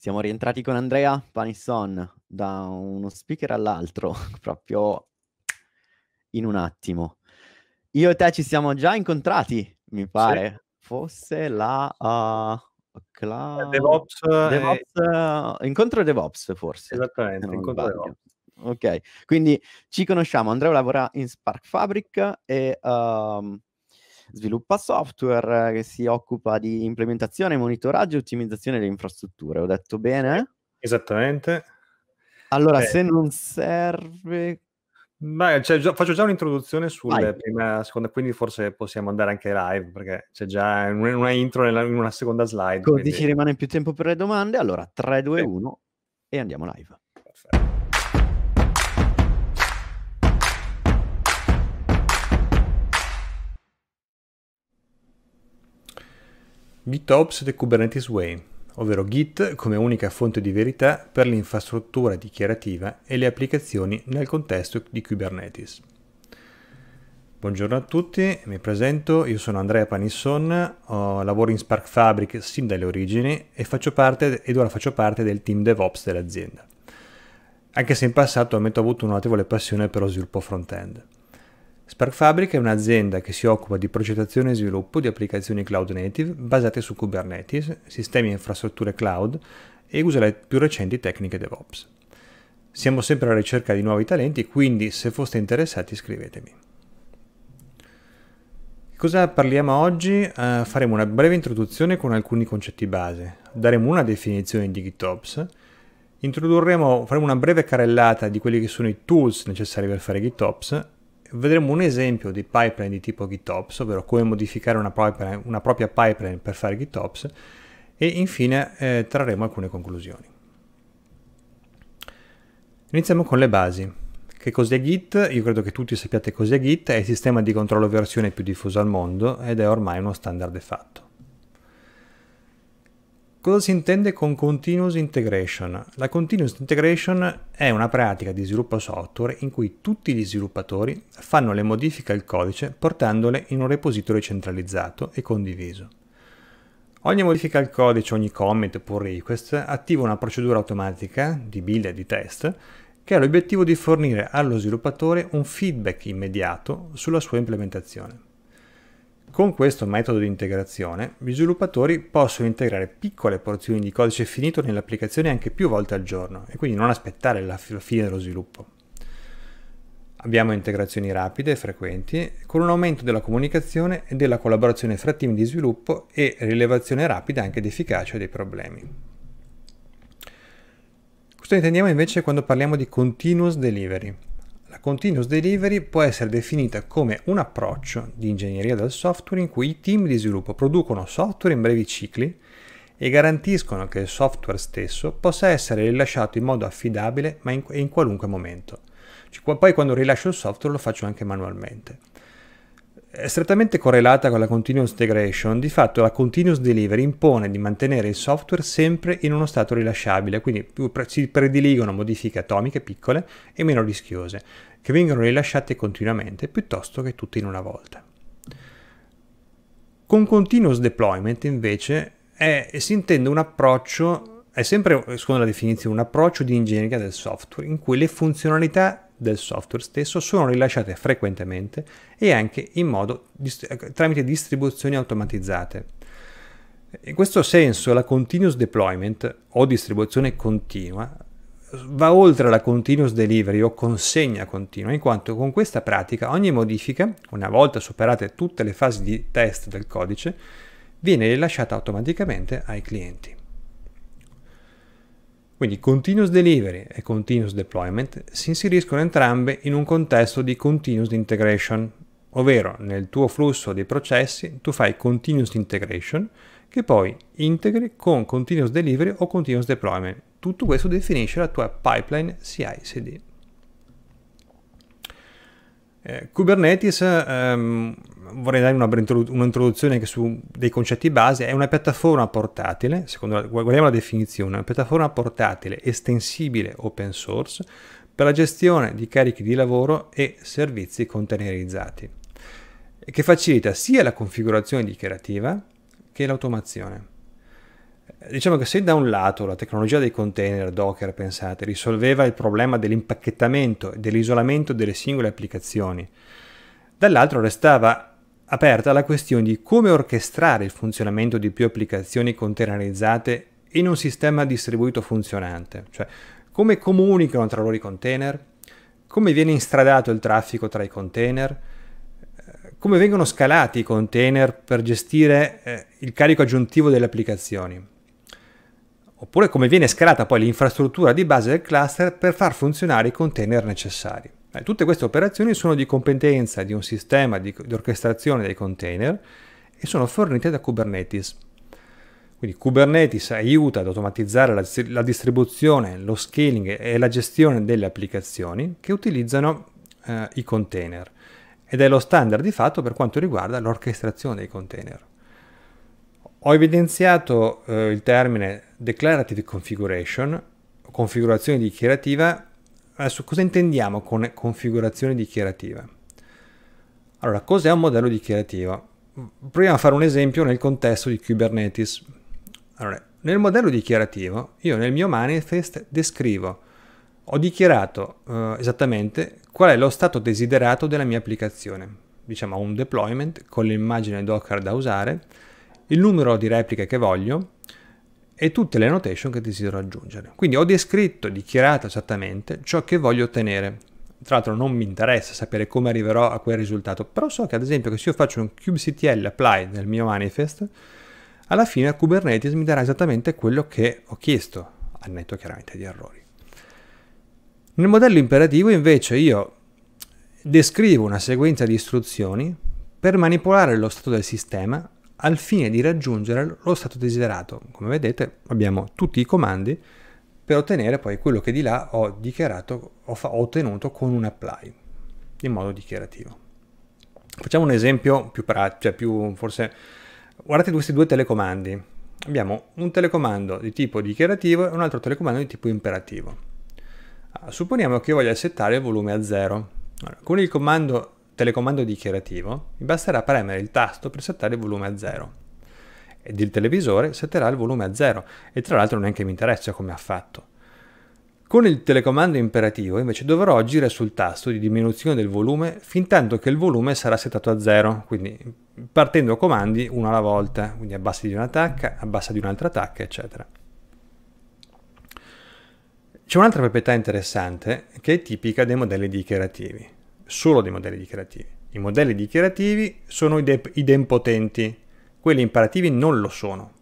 Siamo rientrati con Andrea Panisson da uno speaker all'altro, proprio in un attimo. Io e te ci siamo già incontrati, mi pare. Sì. Fosse la... Uh... Cloud... DevOps, DevOps e... Uh, incontro DevOps forse. Esattamente, incontro DevOps. Ok, quindi ci conosciamo. Andrea lavora in Spark Fabric e um, sviluppa software, eh, che si occupa di implementazione, monitoraggio e ottimizzazione delle infrastrutture. Ho detto bene? Esattamente. Allora, Beh. se non serve... Beh, cioè, già, faccio già un'introduzione sulla prima, seconda, quindi forse possiamo andare anche live, perché c'è già una, una intro in una seconda slide. Così quindi... ci rimane più tempo per le domande. Allora, 3, 2, 1 e andiamo live. GitOps e Kubernetes Way, ovvero Git come unica fonte di verità per l'infrastruttura dichiarativa e le applicazioni nel contesto di Kubernetes. Buongiorno a tutti, mi presento, io sono Andrea Panisson, lavoro in Spark Fabric sin dalle origini e faccio parte, ed ora faccio parte del team DevOps dell'azienda. Anche se in passato ammetto ho avuto una notevole passione per lo sviluppo front-end. Spark Fabric è un'azienda che si occupa di progettazione e sviluppo di applicazioni cloud native basate su Kubernetes, sistemi e infrastrutture cloud e usa le più recenti tecniche DevOps. Siamo sempre alla ricerca di nuovi talenti, quindi se foste interessati scrivetemi. Cosa parliamo oggi? Uh, faremo una breve introduzione con alcuni concetti base, daremo una definizione di GitOps, introdurremo, faremo una breve carrellata di quelli che sono i tools necessari per fare GitOps vedremo un esempio di pipeline di tipo GitOps, ovvero come modificare una, pipeline, una propria pipeline per fare GitOps e infine eh, trarremo alcune conclusioni. Iniziamo con le basi. Che cos'è Git? Io credo che tutti sappiate cos'è Git, è il sistema di controllo versione più diffuso al mondo ed è ormai uno standard de fatto. Cosa si intende con continuous integration? La continuous integration è una pratica di sviluppo software in cui tutti gli sviluppatori fanno le modifiche al codice portandole in un repository centralizzato e condiviso. Ogni modifica al codice, ogni comment o pull request attiva una procedura automatica di build e di test che ha l'obiettivo di fornire allo sviluppatore un feedback immediato sulla sua implementazione. Con questo metodo di integrazione, gli sviluppatori possono integrare piccole porzioni di codice finito nell'applicazione anche più volte al giorno e quindi non aspettare la fine dello sviluppo. Abbiamo integrazioni rapide e frequenti, con un aumento della comunicazione e della collaborazione fra team di sviluppo e rilevazione rapida anche ed efficace dei problemi. Questo intendiamo invece quando parliamo di continuous delivery, la continuous delivery può essere definita come un approccio di ingegneria del software in cui i team di sviluppo producono software in brevi cicli e garantiscono che il software stesso possa essere rilasciato in modo affidabile ma in, in qualunque momento. Cioè, poi quando rilascio il software lo faccio anche manualmente. È strettamente correlata con la continuous integration, di fatto la continuous delivery impone di mantenere il software sempre in uno stato rilasciabile, quindi si prediligono modifiche atomiche piccole e meno rischiose che vengono rilasciate continuamente piuttosto che tutte in una volta. Con continuous deployment invece è, si intende un approccio, è sempre secondo la definizione un approccio di ingegneria del software in cui le funzionalità del software stesso sono rilasciate frequentemente e anche in modo tramite distribuzioni automatizzate. In questo senso la continuous deployment o distribuzione continua va oltre la continuous delivery o consegna continua, in quanto con questa pratica ogni modifica, una volta superate tutte le fasi di test del codice, viene rilasciata automaticamente ai clienti. Quindi continuous delivery e continuous deployment si inseriscono entrambe in un contesto di continuous integration, ovvero nel tuo flusso dei processi tu fai continuous integration che poi integri con continuous delivery o continuous deployment tutto questo definisce la tua pipeline CI/CD. Eh, Kubernetes, ehm, vorrei dare un'introduzione anche su dei concetti base, è una piattaforma portatile, secondo la, guardiamo la definizione, una piattaforma portatile estensibile open source per la gestione di carichi di lavoro e servizi containerizzati, che facilita sia la configurazione dichiarativa che l'automazione. Diciamo che se da un lato la tecnologia dei container Docker, pensate, risolveva il problema dell'impacchettamento e dell'isolamento delle singole applicazioni, dall'altro restava aperta la questione di come orchestrare il funzionamento di più applicazioni containerizzate in un sistema distribuito funzionante, cioè come comunicano tra loro i container, come viene instradato il traffico tra i container, come vengono scalati i container per gestire eh, il carico aggiuntivo delle applicazioni oppure come viene scalata poi l'infrastruttura di base del cluster per far funzionare i container necessari. Eh, tutte queste operazioni sono di competenza di un sistema di, di orchestrazione dei container e sono fornite da Kubernetes. Quindi Kubernetes aiuta ad automatizzare la, la distribuzione, lo scaling e la gestione delle applicazioni che utilizzano eh, i container ed è lo standard di fatto per quanto riguarda l'orchestrazione dei container. Ho evidenziato eh, il termine declarative configuration, configurazione dichiarativa. Adesso cosa intendiamo con configurazione dichiarativa? Allora, cos'è un modello dichiarativo? Proviamo a fare un esempio nel contesto di Kubernetes. Allora, nel modello dichiarativo io nel mio manifest descrivo, ho dichiarato eh, esattamente qual è lo stato desiderato della mia applicazione. Diciamo un deployment con l'immagine Docker da usare, il numero di repliche che voglio e tutte le annotation che desidero aggiungere. Quindi ho descritto, dichiarato esattamente ciò che voglio ottenere. Tra l'altro non mi interessa sapere come arriverò a quel risultato, però so che ad esempio che se io faccio un kubectl apply nel mio manifest, alla fine Kubernetes mi darà esattamente quello che ho chiesto, al netto chiaramente di errori. Nel modello imperativo invece io descrivo una sequenza di istruzioni per manipolare lo stato del sistema al fine di raggiungere lo stato desiderato. Come vedete abbiamo tutti i comandi per ottenere poi quello che di là ho dichiarato, ho, fa- ho ottenuto con un apply in modo dichiarativo. Facciamo un esempio più pratico, cioè più forse... Guardate questi due telecomandi. Abbiamo un telecomando di tipo dichiarativo e un altro telecomando di tipo imperativo. Ah, supponiamo che io voglia settare il volume a 0. Allora, con il comando telecomando dichiarativo, mi basterà premere il tasto per settare il volume a 0. Ed il televisore setterà il volume a 0 e tra l'altro neanche mi interessa come ha fatto. Con il telecomando imperativo invece dovrò agire sul tasto di diminuzione del volume fin tanto che il volume sarà settato a 0, quindi partendo comandi uno alla volta, quindi abbassa di una tacca, abbassa di un'altra tacca, eccetera. C'è un'altra proprietà interessante che è tipica dei modelli dichiarativi solo dei modelli dichiarativi. I modelli dichiarativi sono idempotenti, quelli imperativi non lo sono.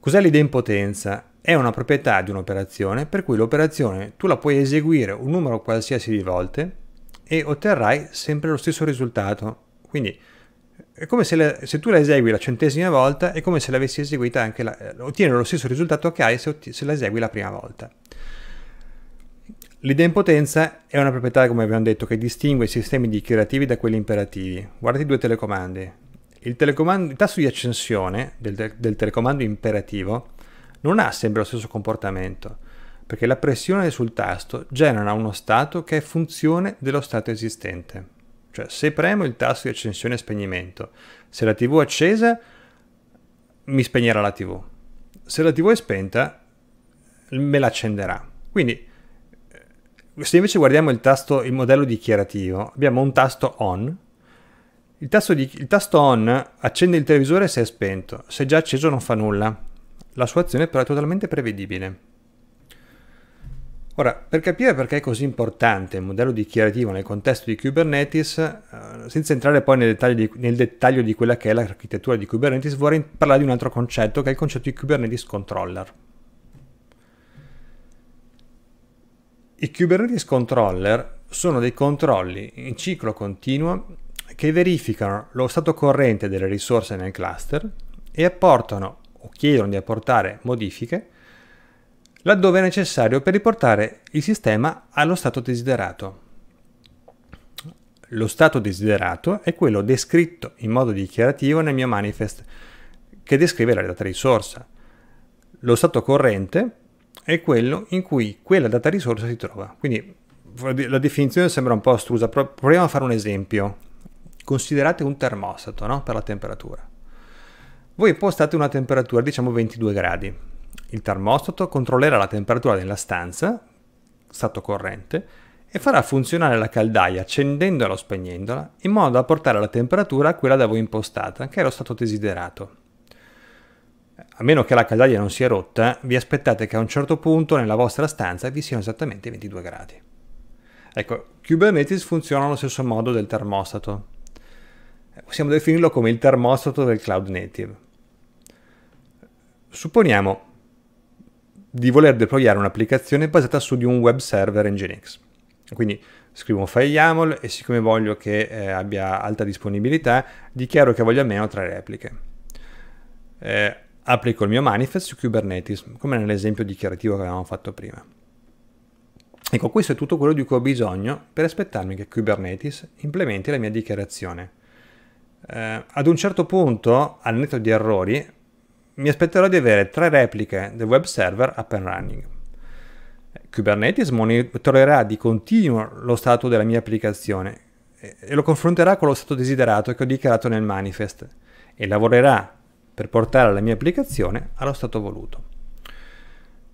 Cos'è l'idempotenza? È una proprietà di un'operazione per cui l'operazione tu la puoi eseguire un numero qualsiasi di volte e otterrai sempre lo stesso risultato. Quindi è come se, la, se tu la esegui la centesima volta, è come se l'avessi eseguita anche la, eh, ottieni lo stesso risultato che hai se, se la esegui la prima volta. L'idea in potenza è una proprietà, come abbiamo detto, che distingue i sistemi dichiarativi da quelli imperativi. Guardate i due telecomandi. Il, telecomando, il tasto di accensione del, del telecomando imperativo non ha sempre lo stesso comportamento, perché la pressione sul tasto genera uno stato che è funzione dello stato esistente. Cioè, se premo il tasto di accensione e spegnimento, se la TV è accesa, mi spegnerà la TV. Se la TV è spenta, me l'accenderà. Quindi se invece guardiamo il, tasto, il modello dichiarativo, abbiamo un tasto on. Il tasto, di, il tasto on accende il televisore se è spento, se è già acceso non fa nulla. La sua azione però è totalmente prevedibile. Ora, per capire perché è così importante il modello dichiarativo nel contesto di Kubernetes, eh, senza entrare poi nel dettaglio, di, nel dettaglio di quella che è l'architettura di Kubernetes, vorrei parlare di un altro concetto, che è il concetto di Kubernetes controller. I Kubernetes controller sono dei controlli in ciclo continuo che verificano lo stato corrente delle risorse nel cluster e apportano o chiedono di apportare modifiche laddove è necessario per riportare il sistema allo stato desiderato. Lo stato desiderato è quello descritto in modo dichiarativo nel mio manifest che descrive la data risorsa. Lo stato corrente è quello in cui quella data risorsa si trova. Quindi la definizione sembra un po' astrusa, però proviamo a fare un esempio. Considerate un termostato no? per la temperatura. Voi postate una temperatura, diciamo 22 gradi. Il termostato controllerà la temperatura della stanza, stato corrente, e farà funzionare la caldaia accendendola o spegnendola in modo da portare la temperatura a quella da voi impostata, che è lo stato desiderato a meno che la caldaia non sia rotta, vi aspettate che a un certo punto nella vostra stanza vi siano esattamente 22 gradi. Ecco, Kubernetes funziona allo stesso modo del termostato. Possiamo definirlo come il termostato del cloud native. Supponiamo di voler deployare un'applicazione basata su di un web server Nginx. Quindi scrivo un file YAML e siccome voglio che eh, abbia alta disponibilità, dichiaro che voglio almeno tre repliche. Eh, applico il mio manifest su Kubernetes, come nell'esempio dichiarativo che avevamo fatto prima. Ecco, questo è tutto quello di cui ho bisogno per aspettarmi che Kubernetes implementi la mia dichiarazione. Eh, ad un certo punto, al netto di errori, mi aspetterò di avere tre repliche del web server up and running. Kubernetes monitorerà di continuo lo stato della mia applicazione e lo confronterà con lo stato desiderato che ho dichiarato nel manifest e lavorerà per portare la mia applicazione allo stato voluto.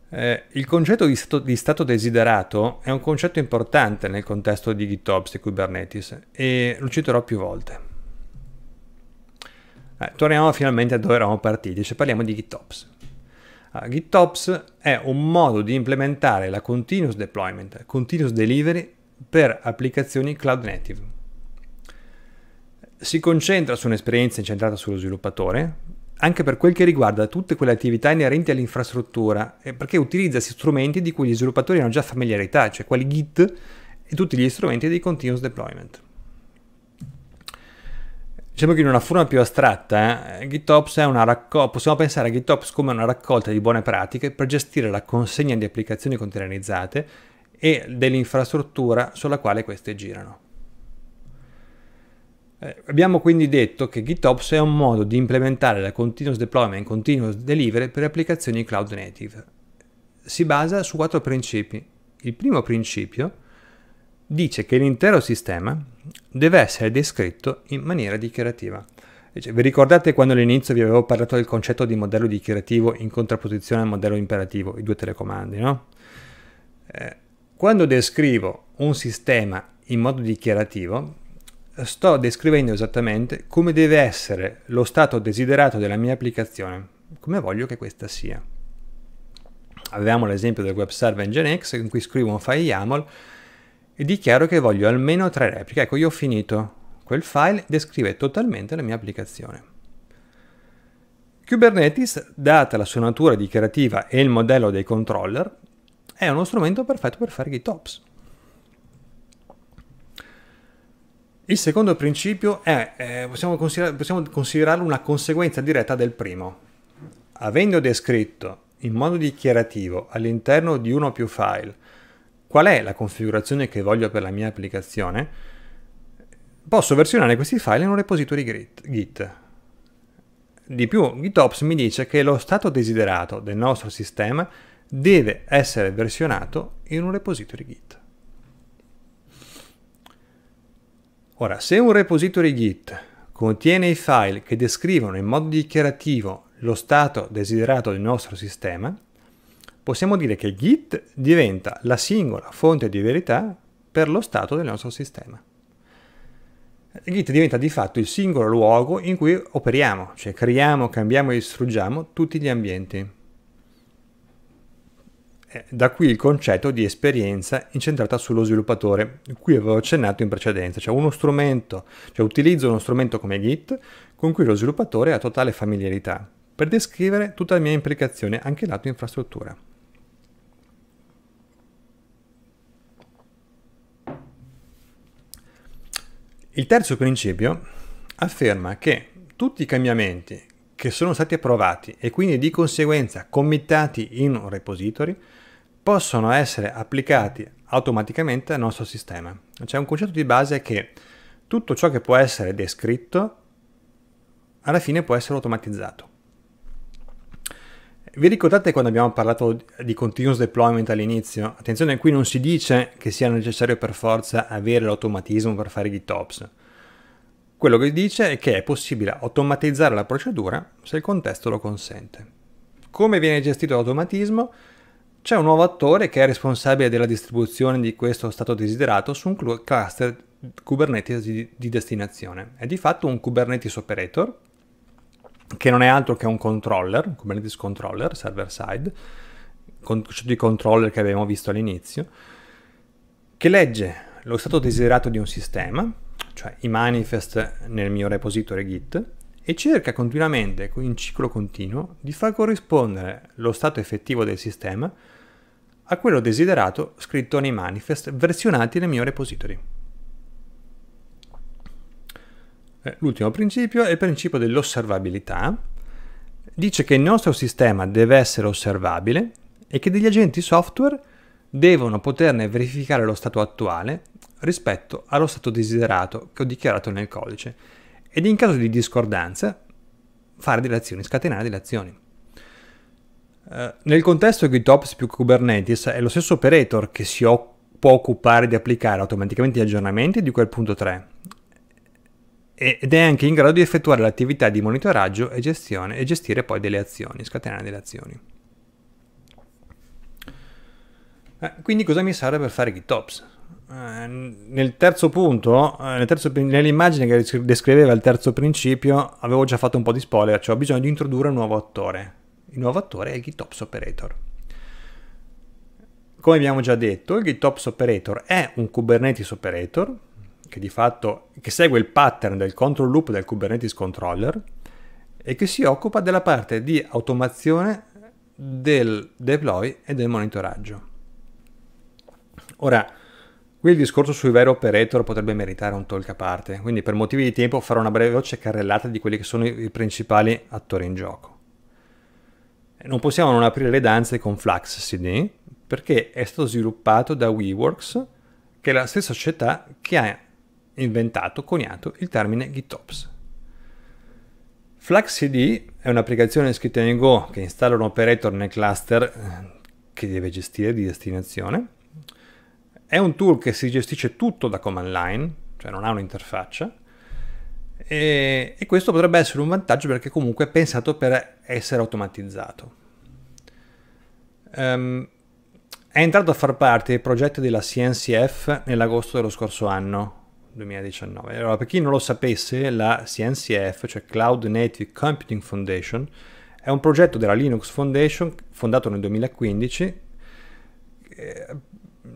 Eh, il concetto di stato, di stato, desiderato è un concetto importante nel contesto di GitOps e Kubernetes e lo citerò più volte. Eh, torniamo finalmente a dove eravamo partiti, cioè parliamo di GitOps. Uh, GitOps è un modo di implementare la continuous deployment, continuous delivery per applicazioni cloud native. Si concentra su un'esperienza incentrata sullo sviluppatore, anche per quel che riguarda tutte quelle attività inerenti all'infrastruttura, eh, perché utilizza strumenti di cui gli sviluppatori hanno già familiarità, cioè quali Git e tutti gli strumenti di continuous deployment. Diciamo che in una forma più astratta, eh, GitOps è una raccolta, possiamo pensare a GitOps come una raccolta di buone pratiche per gestire la consegna di applicazioni containerizzate e dell'infrastruttura sulla quale queste girano. Eh, abbiamo quindi detto che GitOps è un modo di implementare la continuous deployment e continuous delivery per applicazioni cloud native. Si basa su quattro principi. Il primo principio dice che l'intero sistema deve essere descritto in maniera dichiarativa. vi ricordate quando all'inizio vi avevo parlato del concetto di modello dichiarativo in contrapposizione al modello imperativo, i due telecomandi, no? Eh, quando descrivo un sistema in modo dichiarativo, sto descrivendo esattamente come deve essere lo stato desiderato della mia applicazione, come voglio che questa sia. Avevamo l'esempio del web server Nginx in cui scrivo un file YAML e dichiaro che voglio almeno tre repliche. Ecco, io ho finito quel file, descrive totalmente la mia applicazione. Kubernetes, data la sua natura dichiarativa e il modello dei controller, è uno strumento perfetto per fare GitOps. Il secondo principio è, eh, possiamo, considera- possiamo considerarlo una conseguenza diretta del primo. Avendo descritto in modo dichiarativo all'interno di uno o più file qual è la configurazione che voglio per la mia applicazione, posso versionare questi file in un repository Git. Di più, GitOps mi dice che lo stato desiderato del nostro sistema deve essere versionato in un repository Git. Ora, se un repository Git contiene i file che descrivono in modo dichiarativo lo stato desiderato del nostro sistema, possiamo dire che Git diventa la singola fonte di verità per lo stato del nostro sistema. Git diventa di fatto il singolo luogo in cui operiamo, cioè creiamo, cambiamo e distruggiamo tutti gli ambienti. Eh, da qui il concetto di esperienza incentrata sullo sviluppatore, cui avevo accennato in precedenza, cioè uno strumento, cioè utilizzo uno strumento come Git con cui lo sviluppatore ha totale familiarità, per descrivere tutta la mia implicazione anche lato infrastruttura. Il terzo principio afferma che tutti i cambiamenti che sono stati approvati e quindi di conseguenza committati in un repository possono essere applicati automaticamente al nostro sistema. C'è un concetto di base che tutto ciò che può essere descritto alla fine può essere automatizzato. Vi ricordate quando abbiamo parlato di continuous deployment all'inizio? Attenzione, qui non si dice che sia necessario per forza avere l'automatismo per fare GitOps. Quello che dice è che è possibile automatizzare la procedura se il contesto lo consente. Come viene gestito l'automatismo? c'è un nuovo attore che è responsabile della distribuzione di questo stato desiderato su un cluster Kubernetes di, di destinazione. È di fatto un Kubernetes operator, che non è altro che un controller, Kubernetes controller, server side, concetto cioè di controller che abbiamo visto all'inizio, che legge lo stato desiderato di un sistema, cioè i manifest nel mio repository Git, e cerca continuamente, in ciclo continuo, di far corrispondere lo stato effettivo del sistema a quello desiderato scritto nei manifest versionati nel mio repository. Eh, l'ultimo principio è il principio dell'osservabilità. Dice che il nostro sistema deve essere osservabile e che degli agenti software devono poterne verificare lo stato attuale rispetto allo stato desiderato che ho dichiarato nel codice ed in caso di discordanza fare delle azioni, scatenare delle azioni. Eh, nel contesto GitOps più Kubernetes è lo stesso operator che si o- può occupare di applicare automaticamente gli aggiornamenti di quel punto 3 ed è anche in grado di effettuare l'attività di monitoraggio e, gestione, e gestire poi delle azioni, scatenare delle azioni. Eh, quindi cosa mi serve per fare GitOps? Eh, nel terzo punto, eh, nel terzo, nell'immagine che descriveva il terzo principio, avevo già fatto un po' di spoiler, cioè ho bisogno di introdurre un nuovo attore il nuovo attore è il GitOps Operator. Come abbiamo già detto, il GitOps Operator è un Kubernetes Operator che di fatto che segue il pattern del control loop del Kubernetes controller e che si occupa della parte di automazione del deploy e del monitoraggio. Ora, Qui il discorso sui veri operator potrebbe meritare un talk a parte, quindi per motivi di tempo farò una breve veloce carrellata di quelli che sono i principali attori in gioco non possiamo non aprire le danze con Flux CD perché è stato sviluppato da WeWorks, che è la stessa società che ha inventato, coniato il termine GitOps. Flux CD è un'applicazione scritta in Go che installa un operator nel cluster eh, che deve gestire di destinazione. È un tool che si gestisce tutto da command line, cioè non ha un'interfaccia, e, e questo potrebbe essere un vantaggio perché comunque è pensato per essere automatizzato. Um, è entrato a far parte del progetto della CNCF nell'agosto dello scorso anno, 2019. Allora, per chi non lo sapesse, la CNCF, cioè Cloud Native Computing Foundation, è un progetto della Linux Foundation fondato nel 2015, eh,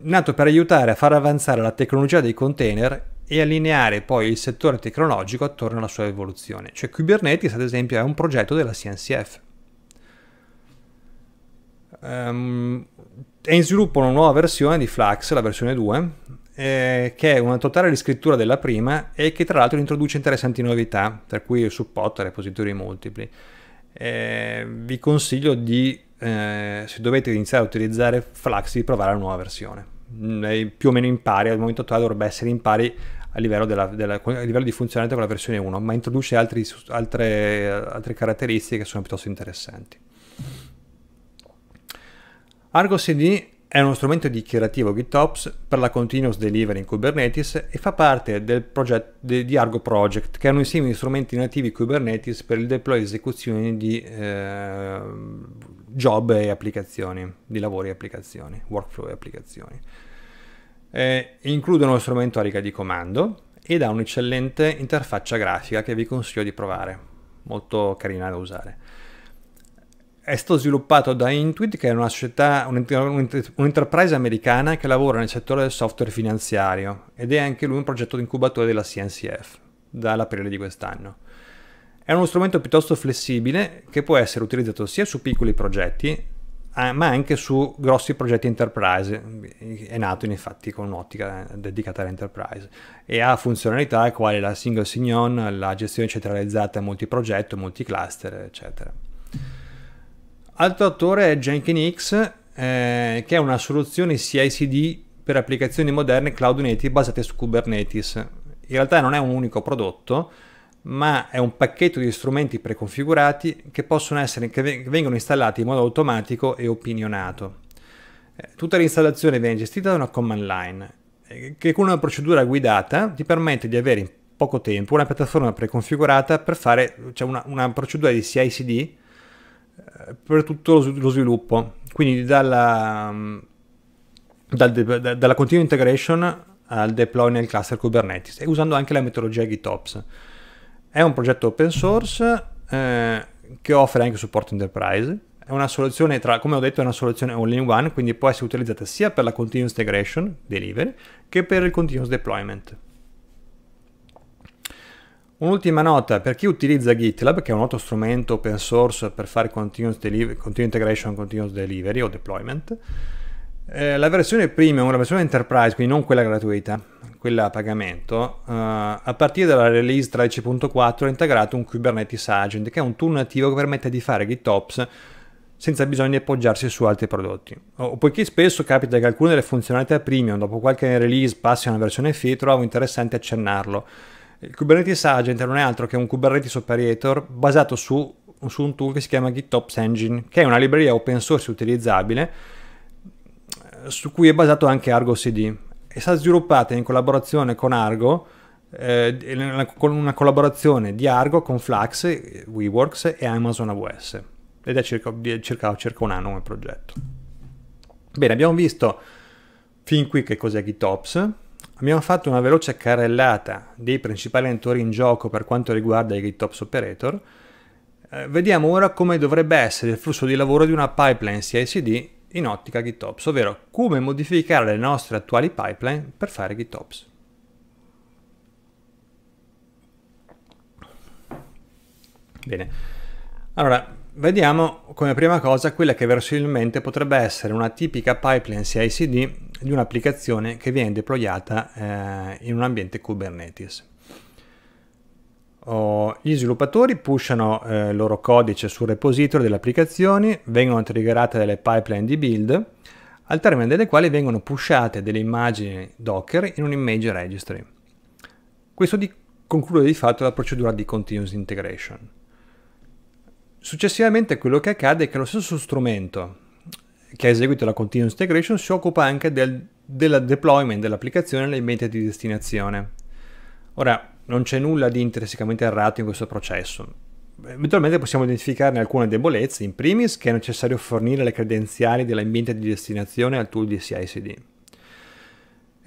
nato per aiutare a far avanzare la tecnologia dei container e allineare poi il settore tecnologico attorno alla sua evoluzione. Cioè Kubernetes ad esempio è un progetto della CNCF. Um, ehm, è in sviluppo una nuova versione di Flux, la versione 2, eh, che è una totale riscrittura della prima e che tra l'altro introduce interessanti novità, tra cui il supporto a repository multipli. Eh, vi consiglio di, eh, se dovete iniziare a utilizzare Flux, di provare la nuova versione. È Più o meno in pari, al momento attuale dovrebbe essere in pari a livello, della, della, a livello di funzionamento con la versione 1, ma introduce altri, altre, altre caratteristiche che sono piuttosto interessanti. Argo CD è uno strumento dichiarativo GitOps per la continuous delivery in Kubernetes e fa parte del progetto di Argo Project, che è un insieme di strumenti nativi Kubernetes per il deploy e esecuzione di eh, job e applicazioni, di lavori e applicazioni, workflow e applicazioni. Eh, includono lo strumento a riga di comando ed ha un'eccellente interfaccia grafica che vi consiglio di provare, molto carina da usare. È stato sviluppato da Intuit, che è una società, un'enterprise americana che lavora nel settore del software finanziario ed è anche lui un progetto incubatore della CNCF dall'aprile di quest'anno. È uno strumento piuttosto flessibile che può essere utilizzato sia su piccoli progetti eh, ma anche su grossi progetti enterprise. È nato infatti con un'ottica eh, dedicata all'enterprise e ha funzionalità quali la single sign-on, la gestione centralizzata multi progetto, multi cluster, eccetera. Altro attore è Jenkins, eh, che è una soluzione CICD per applicazioni moderne cloud native basate su Kubernetes. In realtà non è un unico prodotto, ma è un pacchetto di strumenti preconfigurati che, essere, che vengono installati in modo automatico e opinionato. Eh, tutta l'installazione viene gestita da una command line eh, che con una procedura guidata ti permette di avere in poco tempo una piattaforma preconfigurata per fare cioè una, una, procedura di CI/CD eh, per tutto lo sviluppo, quindi dalla, mm, dal, da, dalla continuous integration al deploy nel cluster Kubernetes e usando anche la metodologia GitOps. È un progetto open source eh, che offre anche supporto enterprise. È una soluzione, tra, come ho detto, è una soluzione all-in-one, quindi può essere utilizzata sia per la continuous integration, delivery, che per il continuous deployment. Un'ultima nota, per chi utilizza GitLab, che è un altro strumento open source per fare continuous, delivery, continuous integration, continuous delivery o deployment, eh, la versione premium, la versione enterprise, quindi non quella gratuita, quella a pagamento, eh, a partire dalla release 13.4 ha integrato un Kubernetes Agent, che è un tool nativo che permette di fare GitOps senza bisogno di appoggiarsi su altri prodotti. O, poiché spesso capita che alcune delle funzionalità premium dopo qualche release passi a una versione free, trovo interessante accennarlo. Il Kubernetes Agent non è altro che un Kubernetes Operator basato su, su un tool che si chiama GitOps Engine, che è una libreria open source utilizzabile su cui è basato anche Argo CD. È stata sviluppata in collaborazione con Argo, eh, con una collaborazione di Argo con Flux, WeWorks e Amazon AWS. Ed è circa, circa, circa un anno come progetto. Bene, abbiamo visto fin qui che cos'è GitOps. Abbiamo fatto una veloce carrellata dei principali attori in gioco per quanto riguarda i GitOps Operator. Eh, vediamo ora come dovrebbe essere il flusso di lavoro di una pipeline CICD in ottica GitOps, ovvero come modificare le nostre attuali pipeline per fare GitOps. Bene, allora vediamo come prima cosa quella che verosimilmente potrebbe essere una tipica pipeline CI/CD di un'applicazione che viene deployata eh, in un ambiente Kubernetes. Oh, gli sviluppatori pushano eh, il loro codice sul repository delle applicazioni, vengono triggerate delle pipeline di build, al termine delle quali vengono pushate delle immagini Docker in un image registry. Questo di conclude di fatto la procedura di continuous integration. Successivamente quello che accade è che lo stesso strumento che ha eseguito la continuous integration si occupa anche del, del deployment dell'applicazione nei metodi di destinazione. Ora, non c'è nulla di intrinsecamente errato in questo processo. Eventualmente possiamo identificarne alcune debolezze, in primis che è necessario fornire le credenziali dell'ambiente di destinazione al tool di CICD.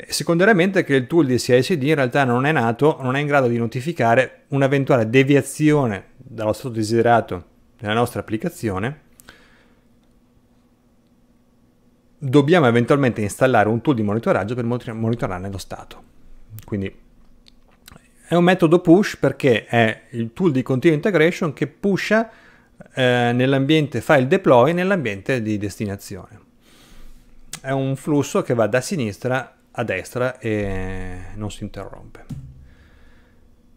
Secondariamente che il tool di CICD in realtà non è nato, non è in grado di notificare un'eventuale deviazione dallo stato desiderato della nostra applicazione. Dobbiamo eventualmente installare un tool di monitoraggio per monitorarne lo stato. Quindi è un metodo push perché è il tool di continuous integration che pusha eh, nell'ambiente file deploy nell'ambiente di destinazione. È un flusso che va da sinistra a destra e non si interrompe.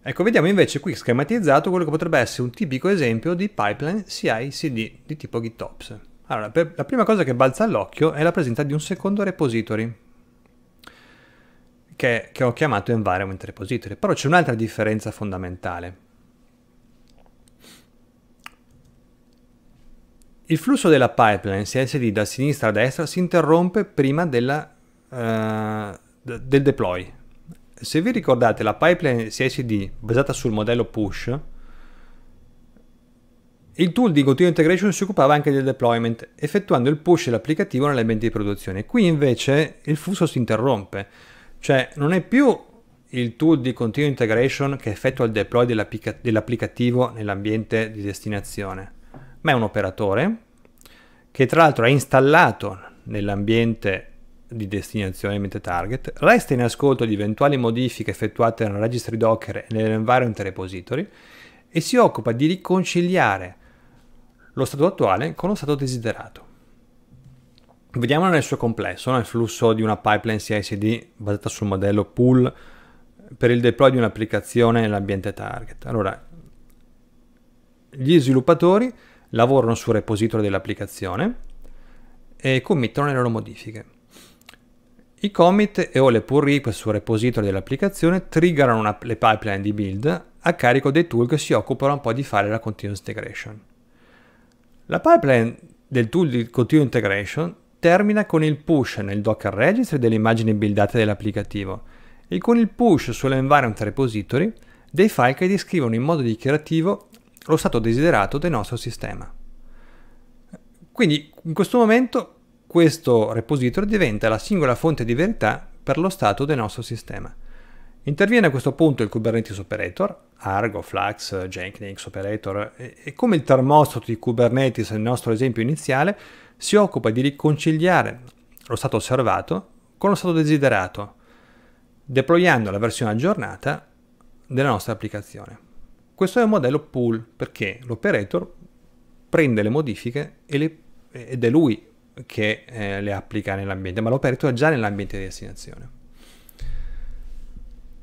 Ecco, vediamo invece qui schematizzato quello che potrebbe essere un tipico esempio di pipeline CI-CD di tipo GitOps. Allora, per, la prima cosa che balza all'occhio è la presenza di un secondo repository, che, che ho chiamato environment repository. Però c'è un'altra differenza fondamentale. Il flusso della pipeline CSD da sinistra a destra si interrompe prima della, uh, del deploy. Se vi ricordate la pipeline CSD basata sul modello push, il tool di continuous integration si occupava anche del deployment, effettuando il push dell'applicativo nell'ambiente di produzione. Qui invece il flusso si interrompe. Cioè non è più il tool di continuous integration che effettua il deploy dell'applicativo nell'ambiente di destinazione, ma è un operatore che tra l'altro è installato nell'ambiente di destinazione ambiente target, resta in ascolto di eventuali modifiche effettuate nel registry Docker e nell'environment repository e si occupa di riconciliare lo stato attuale con lo stato desiderato. Vediamolo nel suo complesso, no? il flusso di una pipeline CICD basata sul modello pool per il deploy di un'applicazione nell'ambiente target. Allora, gli sviluppatori lavorano sul repository dell'applicazione e committono le loro modifiche. I commit e o le pull request sul repository dell'applicazione triggerano una, le pipeline di build a carico dei tool che si occupano un po' di fare la continuous integration. La pipeline del tool di continuous integration termina con il push nel Docker Registry delle immagini buildate dell'applicativo e con il push sull'environment repository dei file che descrivono in modo dichiarativo lo stato desiderato del nostro sistema. Quindi in questo momento questo repository diventa la singola fonte di verità per lo stato del nostro sistema. Interviene a questo punto il Kubernetes Operator, Argo, Flux, Jenkins Operator, e, come il termostato di Kubernetes nel nostro esempio iniziale, si occupa di riconciliare lo stato osservato con lo stato desiderato, deployando la versione aggiornata della nostra applicazione. Questo è un modello pool perché l'operator prende le modifiche le, ed è lui che eh, le applica nell'ambiente, ma l'operator è già nell'ambiente di destinazione.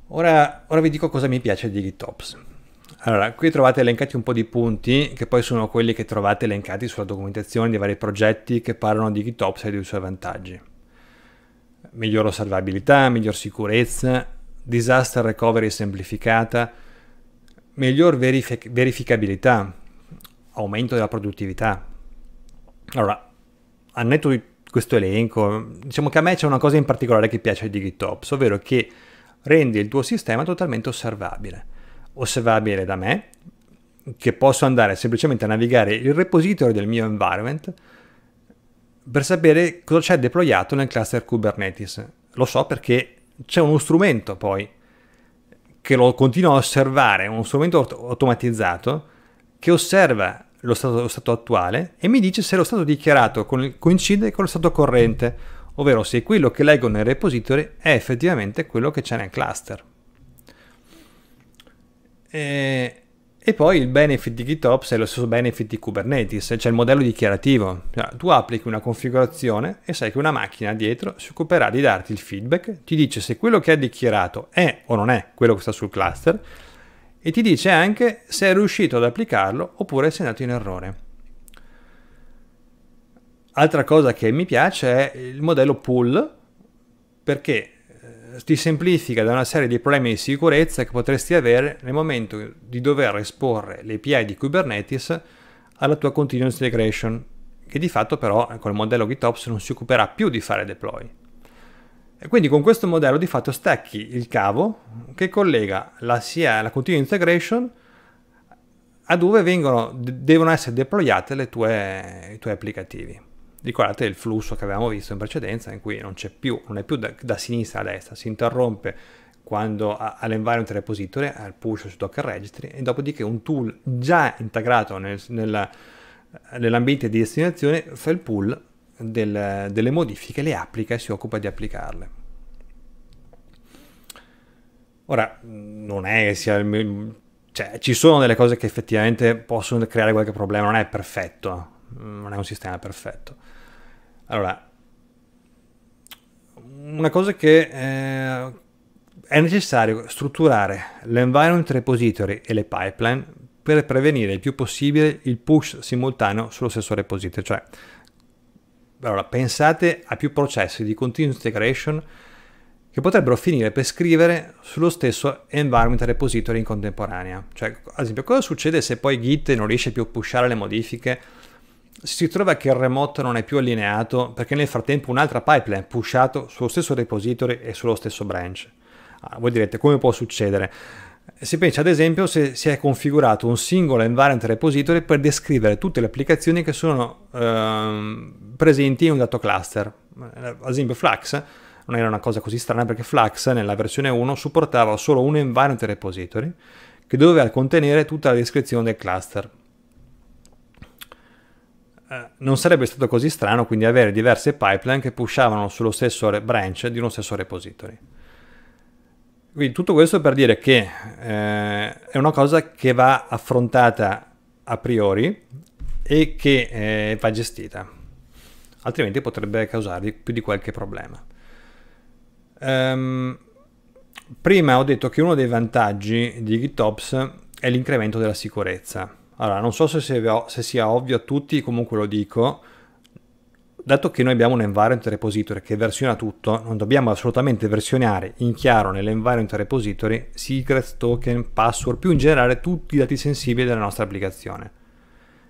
Ora, ora vi dico cosa mi piace di GitOps. Allora, qui trovate elencati un po' di punti, che poi sono quelli che trovate elencati sulla documentazione dei vari progetti che parlano di GitOps e dei suoi vantaggi. Miglior osservabilità, miglior sicurezza, disaster recovery semplificata, miglior verific verificabilità, aumento della produttività. Allora, a netto di questo elenco, diciamo che a me c'è una cosa in particolare che piace di GitOps, ovvero che rende il tuo sistema totalmente osservabile osservabile da me, che posso andare semplicemente a navigare il repository del mio environment per sapere cosa c'è deployato nel cluster Kubernetes. Lo so perché c'è uno strumento poi che lo continua a osservare, uno strumento automatizzato che osserva lo stato, lo stato attuale e mi dice se lo stato dichiarato coincide con lo stato corrente, ovvero se quello che leggo nel repository è effettivamente quello che c'è nel cluster. Eh, e, poi il benefit di GitOps è lo stesso benefit di Kubernetes, cioè il modello dichiarativo. Cioè, tu applichi una configurazione e sai che una macchina dietro si occuperà di darti il feedback, ti dice se quello che ha dichiarato è o non è quello che sta sul cluster e ti dice anche se è riuscito ad applicarlo oppure se è andato in errore. Altra cosa che mi piace è il modello pull perché ti semplifica da una serie di problemi di sicurezza che potresti avere nel momento di dover esporre l'API di Kubernetes alla tua continuous integration, che di fatto però eh, con il modello GitOps non si occuperà più di fare deploy. E quindi con questo modello di fatto stacchi il cavo che collega la, sia la continuous integration a dove vengono, devono essere deployate le tue, i tuoi applicativi. Ricordate il flusso che avevamo visto in precedenza in cui non c'è più, non è più da, da sinistra a destra, si interrompe quando all'environment repository, al push su Docker Registry, e dopodiché un tool già integrato nel, nella, nell'ambiente di destinazione fa il pull del, delle modifiche, le applica e si occupa di applicarle. Ora, non è che sia il, cioè, ci sono delle cose che effettivamente possono creare qualche problema, non è perfetto, non è un sistema perfetto allora, una cosa che eh, è necessario strutturare l'environment repository e le pipeline per prevenire il più possibile il push simultaneo sullo stesso repository. Cioè, allora, pensate a più processi di continuous integration che potrebbero finire per scrivere sullo stesso environment repository in contemporanea. Cioè, ad esempio, cosa succede se poi Git non riesce più a pushare le modifiche si trova che il remote non è più allineato perché nel frattempo un'altra pipeline è pushato sullo stesso repository e sullo stesso branch. Allora, ah, voi direte come può succedere? Si pensa ad esempio se si è configurato un singolo environment repository per descrivere tutte le applicazioni che sono ehm, presenti in un dato cluster. Ad esempio Flux non era una cosa così strana perché Flux nella versione 1 supportava solo un environment repository che doveva contenere tutta la descrizione del cluster eh, non sarebbe stato così strano quindi avere diverse pipeline che pushavano sullo stesso branch di uno stesso repository. Quindi tutto questo per dire che eh, è una cosa che va affrontata a priori e che eh, va gestita, altrimenti potrebbe causarvi più di qualche problema. Um, prima ho detto che uno dei vantaggi di GitOps è l'incremento della sicurezza allora, non so se sia, se sia ovvio a tutti, comunque lo dico. Dato che noi abbiamo un environment repository che versiona tutto, non dobbiamo assolutamente versionare in chiaro nell'environment repository secrets, token, password, più in generale tutti i dati sensibili della nostra applicazione.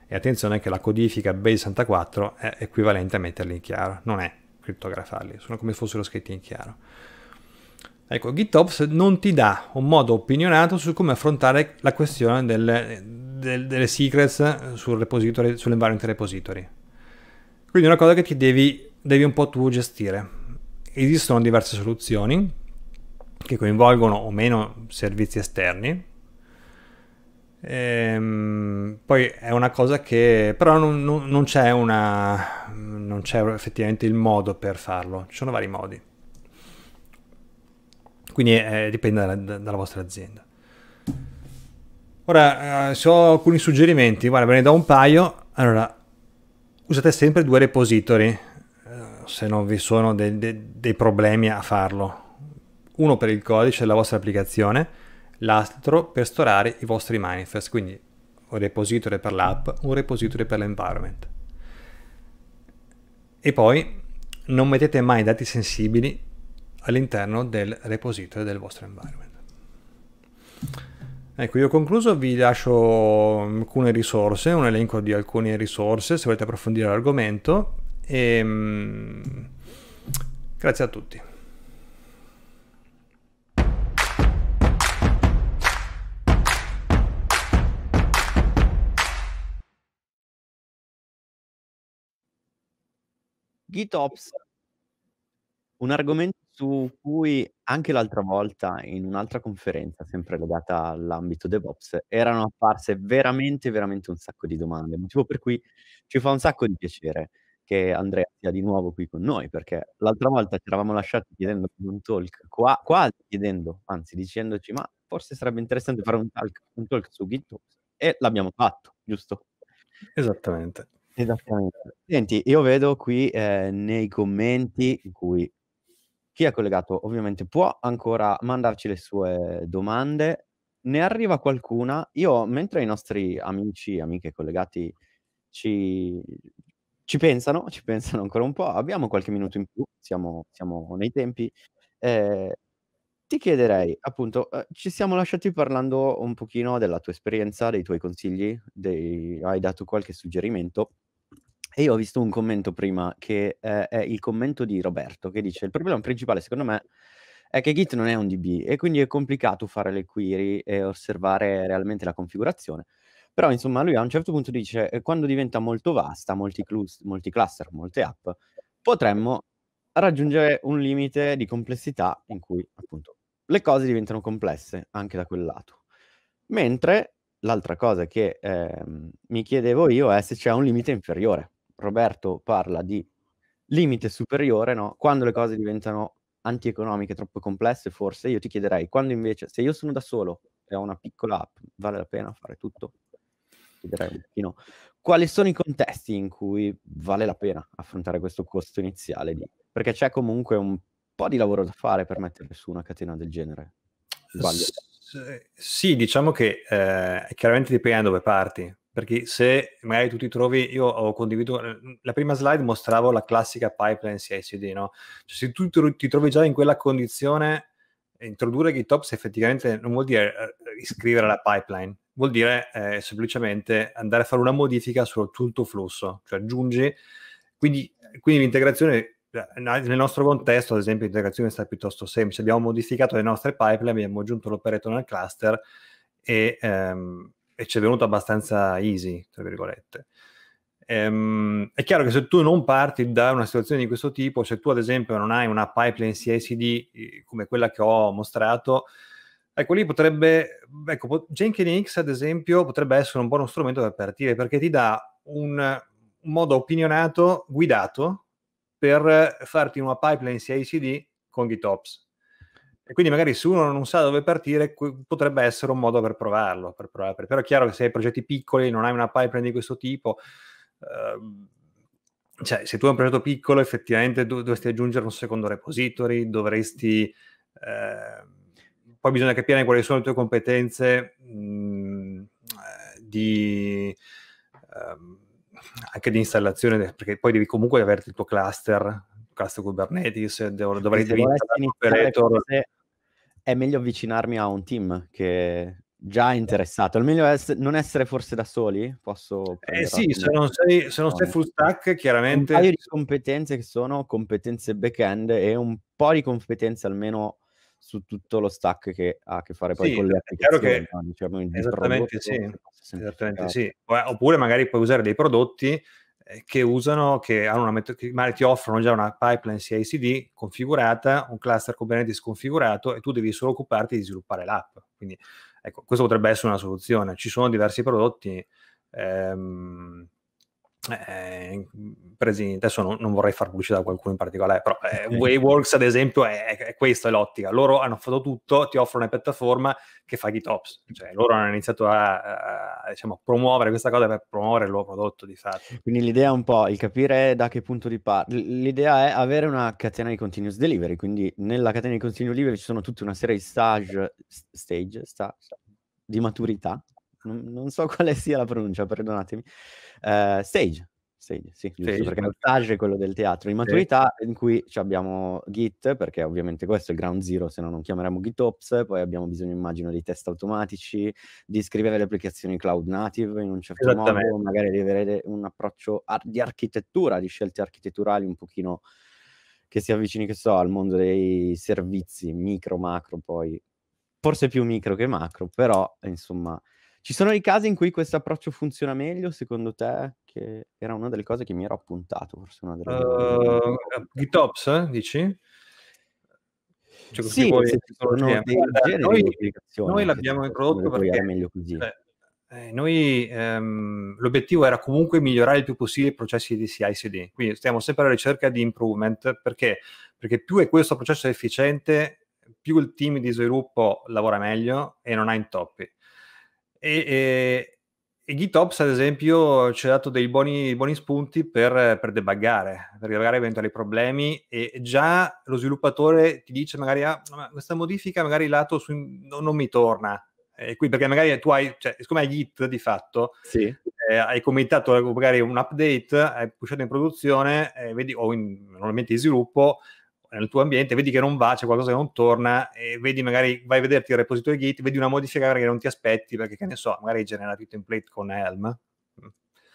E attenzione che la codifica base64 è equivalente a metterli in chiaro, non è crittografarli, sono come fossero scritti in chiaro. Ecco, GitOps non ti dà un modo opinionato su come affrontare la questione del, del, delle secrets sul repository, sull'environment repository. Quindi è una cosa che ti devi, devi un po' tu gestire. Esistono diverse soluzioni che coinvolgono o meno servizi esterni, Ehm, poi è una cosa che però non, non, non, c'è una non c'è effettivamente il modo per farlo, ci sono vari modi. Quindi eh, dipende dalla, dalla vostra azienda. Ora, eh, se ho alcuni suggerimenti, guarda, ve ne do un paio. Allora, usate sempre due repository, eh, se non vi sono de de dei problemi a farlo. Uno per il codice della vostra applicazione, l'altro per storare i vostri manifest, quindi un repository per l'app, un repository per l'environment. E poi non mettete mai dati sensibili all'interno del repository del vostro environment. Ecco, io ho concluso, vi lascio mm, alcune risorse, un elenco di alcune risorse se volete approfondire l'argomento e ehm, grazie a tutti. GitOps, un argomento su cui anche l'altra volta in un'altra conferenza, sempre legata all'ambito DevOps, erano apparse veramente, veramente un sacco di domande, motivo per cui ci fa un sacco di piacere che Andrea sia di nuovo qui con noi, perché l'altra volta ci eravamo lasciati chiedendo un talk, qua, quasi chiedendo, anzi dicendoci, ma forse sarebbe interessante fare un talk, un talk su GitHub, e l'abbiamo fatto, giusto? Esattamente. Esattamente. Senti, io vedo qui eh, nei commenti, in cui chi è collegato ovviamente può ancora mandarci le sue domande. Ne arriva qualcuna. Io, mentre i nostri amici e amiche collegati ci, ci, pensano, ci pensano ancora un po', abbiamo qualche minuto in più, siamo, siamo nei tempi. Eh, ti chiederei, appunto, eh, ci siamo lasciati parlando un pochino della tua esperienza, dei tuoi consigli, dei, hai dato qualche suggerimento e io ho visto un commento prima che eh, è il commento di Roberto che dice: Il problema principale, secondo me, è che Git non è un DB e quindi è complicato fare le query e osservare realmente la configurazione. Però, insomma, lui a un certo punto dice: eh, quando diventa molto vasta, molti, clus- molti cluster, molte app, potremmo raggiungere un limite di complessità in cui appunto le cose diventano complesse anche da quel lato. Mentre l'altra cosa che eh, mi chiedevo io è se c'è un limite inferiore Roberto parla di limite superiore, no? quando le cose diventano antieconomiche, troppo complesse, forse io ti chiederei, quando invece, se io sono da solo e ho una piccola app, vale la pena fare tutto? Chiederei un pochino, quali sono i contesti in cui vale la pena affrontare questo costo iniziale? Di... Perché c'è comunque un po' di lavoro da fare per mettere su una catena del genere. Sbaglio. S- eh, sì, diciamo che eh, chiaramente dipende da dove parti, perché se magari tu ti trovi, io ho condiviso, eh, la prima slide mostravo la classica pipeline CICD, no? Cioè, se tu ti trovi già in quella condizione, eh, introdurre GitOps effettivamente non vuol dire eh, iscrivere la pipeline, vuol dire eh, semplicemente andare a fare una modifica sul tutto flusso, cioè aggiungi, quindi, quindi l'integrazione nel nostro contesto, ad esempio, l'integrazione sta piuttosto semplice. Abbiamo modificato le nostre pipeline, abbiamo aggiunto l'operator nel cluster e, ehm, e ci è venuto abbastanza easy, tra virgolette. Ehm, è chiaro che se tu non parti da una situazione di questo tipo, se tu ad esempio non hai una pipeline CICD eh, come quella che ho mostrato, ecco lì potrebbe, ecco, Jenkins ad esempio potrebbe essere un buono strumento per partire perché ti dà un, un modo opinionato, guidato, per farti una pipeline CICD con GitOps e quindi magari se uno non sa dove partire, potrebbe essere un modo per provarlo, per provare. Però è chiaro che se hai progetti piccoli, non hai una pipeline di questo tipo, ehm, cioè, se tu hai un progetto piccolo, effettivamente dov- dovresti aggiungere un secondo repository, dovresti... Eh, poi bisogna capire quali sono le tue competenze mh, mhmm, di, eh, anche di installazione, perché poi devi comunque averti il tuo cluster cluster Kubernetes, eh, dov- dovrei diventare cose, È meglio avvicinarmi a un team che già interessato. È meglio es- non essere forse da soli, posso... Eh sì, se non, sei, se non sei full stack, chiaramente... Un paio di competenze che sono competenze back-end e un po' di competenze almeno su tutto lo stack che ha a che fare poi sì, con le applicazioni. chiaro Che, no? diciamo, esattamente, prodotto, sì, esattamente sì. Oppure magari puoi usare dei prodotti eh, che usano, che, hanno una met- che ti offrono già una pipeline CICD configurata, un cluster Kubernetes configurato e tu devi solo occuparti di sviluppare l'app. Quindi ecco, questa potrebbe essere una soluzione. Ci sono diversi prodotti ehm, eh, mhmm, presi, adesso non, non, vorrei far pubblicità a qualcuno in particolare, però eh, Wayworks ad esempio è, è, questa, è l'ottica. Loro hanno fatto tutto, ti offrono una piattaforma che fa GitOps. Cioè, loro hanno iniziato a, a, a diciamo, promuovere questa cosa per promuovere il loro prodotto di fatto. Quindi l'idea è un po' il capire da che punto di parte. L'idea è avere una catena di continuous delivery, quindi nella catena di continuous delivery ci sono tutta una serie di stage, stage, stage di maturità non, non so quale sia la pronuncia, perdonatemi. Uh, stage, stage, sì, giusto, stage. perché il stage è quello del teatro. In maturità sì. in cui abbiamo Git, perché ovviamente questo è il ground zero, se no non chiameremo GitOps, poi abbiamo bisogno, immagino, dei test automatici, di scrivere le applicazioni cloud native in un certo modo, magari di avere un approccio ar- di architettura, di scelte architetturali un pochino che si avvicini, che so, al mondo dei servizi, micro, macro, poi forse più micro che macro, però insomma ci sono i casi in cui questo approccio funziona meglio, secondo te? Che era una delle cose che mi ero appuntato, forse una delle uh, GitOps, eh, dici? Cioè, sì, poi, sono noi, noi l'abbiamo introdotto perché... Meglio così. Beh, cioè, noi, ehm, l'obiettivo era comunque migliorare il più possibile i processi di CI/CD, quindi stiamo sempre alla ricerca di improvement perché, perché più è questo processo efficiente, più il team di sviluppo lavora meglio e non ha intoppi. E, e, e GitOps, ad esempio, ci ha dato dei buoni, buoni spunti per, per, debuggare, per debuggare eventuali problemi e già lo sviluppatore ti dice magari ah, questa modifica magari lato su, no, non mi torna. E qui perché magari tu hai, cioè, siccome hai Git di fatto, sì. eh, hai commentato magari un update, hai pushato in produzione, eh, vedi, o in, normalmente in sviluppo, nel tuo ambiente, vedi che non va, c'è qualcosa che non torna, e vedi magari, vai a vederti il repository Git, vedi una modifica che non ti aspetti, perché che ne so, magari hai generato il template con Helm,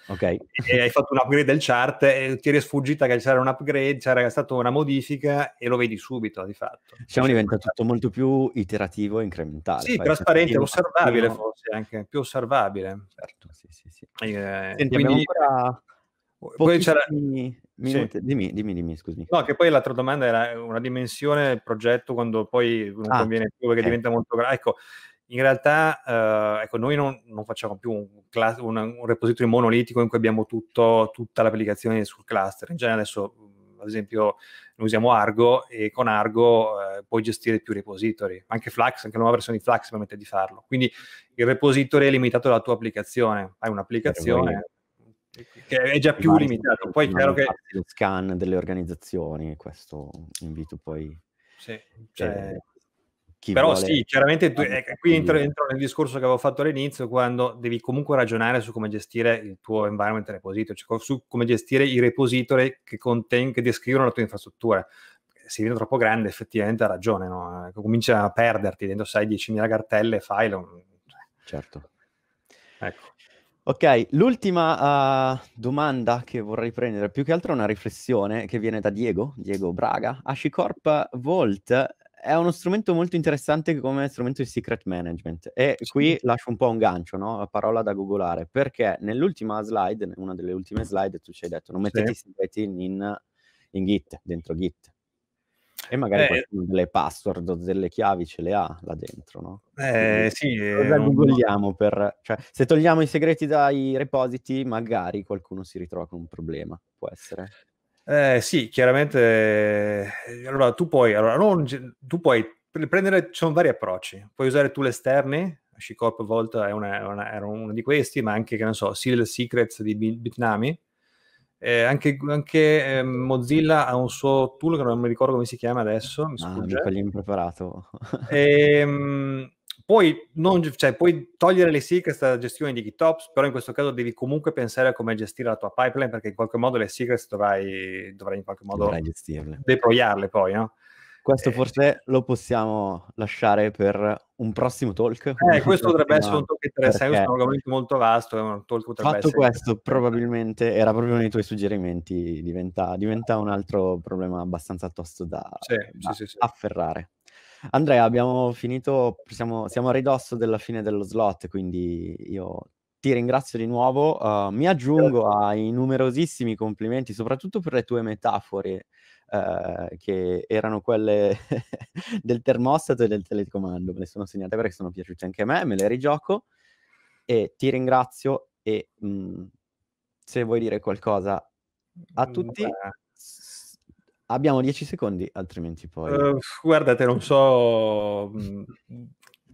Ok. e hai fatto un upgrade del chart e ti è sfuggita che c'era un upgrade, c'era stata una modifica e lo vedi subito di fatto. Diciamo diventa tutto molto più iterativo e incrementale. Sì, trasparente, osservabile attimo. forse anche, più osservabile. Certo, sì, sì, sì. E, eh, Senti, quindi... abbiamo ancora poi c'era... Minuti. Sì. Dimmi, dimmi, dimmi, scusami. No, che poi l'altra domanda era una dimensione del progetto quando poi non ah, conviene più perché eh. diventa molto grande. Ecco, in realtà eh, ecco, noi non, non, facciamo più un, clas- un, un, repository monolitico in cui abbiamo tutto, tutta l'applicazione sul cluster. In genere adesso, mm, ad esempio, noi usiamo Argo e con Argo eh, puoi gestire più repository. Anche Flux, anche la nuova versione di Flux permette di farlo. Quindi il repository è limitato alla tua applicazione. Hai un'applicazione che è già più limitato. Poi è chiaro che... Lo scan delle organizzazioni, questo invito poi... Sì, cioè... cioè però vuole... sì, chiaramente tu, eh, qui entro, entro, nel discorso che avevo fatto all'inizio, quando devi comunque ragionare su come gestire il tuo environment repository, cioè su come gestire i repository che, conten- che descrivono la tua infrastruttura. Eh, Se viene troppo grande, effettivamente ha ragione, no? Eh, comincia a perderti dentro, sai, 10.000 cartelle, file. Cioè certo. Ecco. Ok, l'ultima uh, domanda che vorrei prendere, più che altro una riflessione che viene da Diego, Diego Braga. Ashicorp Vault è uno strumento molto interessante come strumento di secret management e qui lascio un po' un gancio, no? parola da googolare, perché nell'ultima slide, una delle ultime slide, tu ci hai detto non mettete sì. i segreti in, in Git, dentro Git. E magari eh, qualcuno delle password o delle chiavi ce le ha là dentro, no? Eh, sì. Cosa non... vogliamo per... Cioè, se togliamo i segreti dai repositi, magari qualcuno si ritrova con un problema, può essere. Eh, sì, chiaramente... Eh, allora, tu puoi... Allora, non... Tu puoi prendere... Ci sono vari approcci. Puoi usare tool esterni, Shikorp Volt è una, una, era uno di questi, ma anche, che non so, Seal Secrets di Bitnami, eh, anche, anche eh, Mozilla ha un suo tool che non mi ricordo come si chiama adesso. Mi ah, sfugge. ah, impreparato. ehm, puoi, non, cioè, puoi togliere le secrets dalla gestione di GitOps, però in questo caso devi comunque pensare a come gestire la tua pipeline, perché in qualche modo le secrets dovrai, dovrai in qualche modo dovrai deployarle poi, no? Questo eh, forse lo possiamo lasciare per un prossimo talk. Eh, questo, potrebbe essere un talk interessante, è un argomento molto vasto. È un talk fatto essere... questo, probabilmente era proprio uno dei tuoi suggerimenti, diventa, diventa un altro problema abbastanza tosto da, sì, da sì, sì, afferrare. Andrea, abbiamo finito, siamo, siamo, a ridosso della fine dello slot, quindi io ti ringrazio di nuovo. Uh, mi aggiungo ai numerosissimi complimenti, soprattutto per le tue metafore eh, che erano quelle del termostato e del telecomando, me le sono segnate perché sono piaciute anche a me, me le rigioco e ti ringrazio e mh, mhmm, se vuoi dire qualcosa a mhmm, tutti... Beh. Abbiamo 10 secondi, altrimenti poi... Uh, guardate, non so mhmm,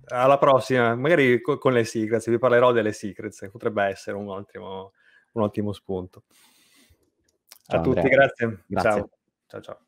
alla prossima, magari co- con le secrets, vi parlerò delle secrets, potrebbe essere un ottimo, un ottimo spunto. Ciao, a Andrea. tutti, grazie. grazie. Ciao. Chao, chao.